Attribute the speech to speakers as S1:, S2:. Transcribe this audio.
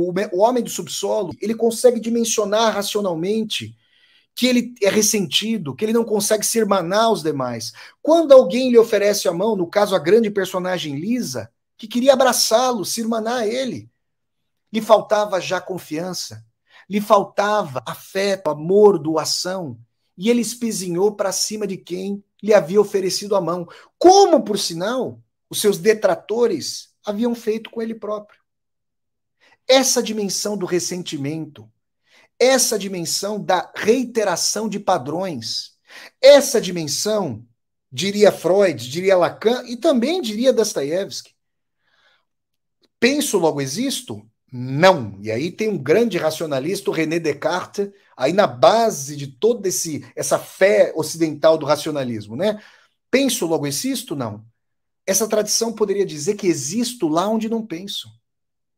S1: o, o homem do subsolo, ele consegue dimensionar racionalmente que ele é ressentido, que ele não consegue se irmanar aos demais. Quando alguém lhe oferece a mão, no caso a grande personagem Lisa, que queria abraçá-lo, se irmanar a ele, lhe faltava já confiança, lhe faltava afeto, amor, doação, e ele espizinhou para cima de quem lhe havia oferecido a mão, como, por sinal, os seus detratores haviam feito com ele próprio essa dimensão do ressentimento, essa dimensão da reiteração de padrões, essa dimensão, diria Freud, diria Lacan e também diria Dostoiévski. Penso, logo existo? Não. E aí tem um grande racionalista, o René Descartes, aí na base de toda esse, essa fé ocidental do racionalismo, né? Penso, logo existo? Não. Essa tradição poderia dizer que existo lá onde não penso.